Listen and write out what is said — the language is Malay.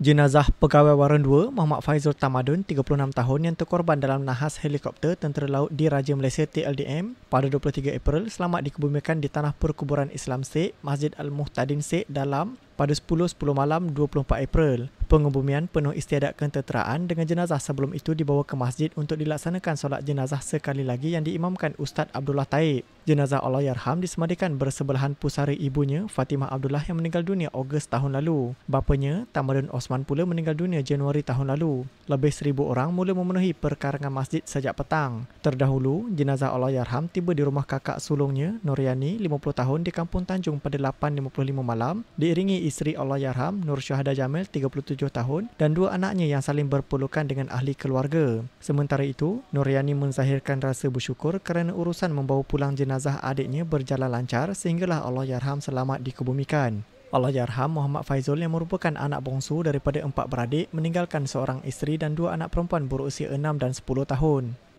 Jenazah pegawai Warren 2, Muhammad Faizul Tamadun, 36 tahun yang terkorban dalam nahas helikopter tentera laut di Raja Malaysia TLDM pada 23 April selamat dikebumikan di tanah perkuburan Islam Sheikh Masjid Al-Muhtadin Sheikh dalam pada 10.10 malam 24 April. Pengebumian penuh istiadat ketenteraan dengan jenazah sebelum itu dibawa ke masjid untuk dilaksanakan solat jenazah sekali lagi yang diimamkan Ustaz Abdullah Taib. Jenazah Allah Yarham disemadikan bersebelahan pusara ibunya Fatimah Abdullah yang meninggal dunia Ogos tahun lalu. Bapanya Tamarun Osman pula meninggal dunia Januari tahun lalu. Lebih seribu orang mula memenuhi perkarangan masjid sejak petang. Terdahulu, jenazah Allah Yarham tiba tiba di rumah kakak sulungnya, Nuriani, 50 tahun di Kampung Tanjung pada 8.55 malam, diiringi isteri Allahyarham, Nur Syahada Jamil, 37 tahun dan dua anaknya yang saling berpelukan dengan ahli keluarga. Sementara itu, Nuriani menzahirkan rasa bersyukur kerana urusan membawa pulang jenazah adiknya berjalan lancar sehinggalah Allahyarham selamat dikebumikan. Allahyarham Muhammad Faizul yang merupakan anak bongsu daripada empat beradik meninggalkan seorang isteri dan dua anak perempuan berusia enam dan sepuluh tahun.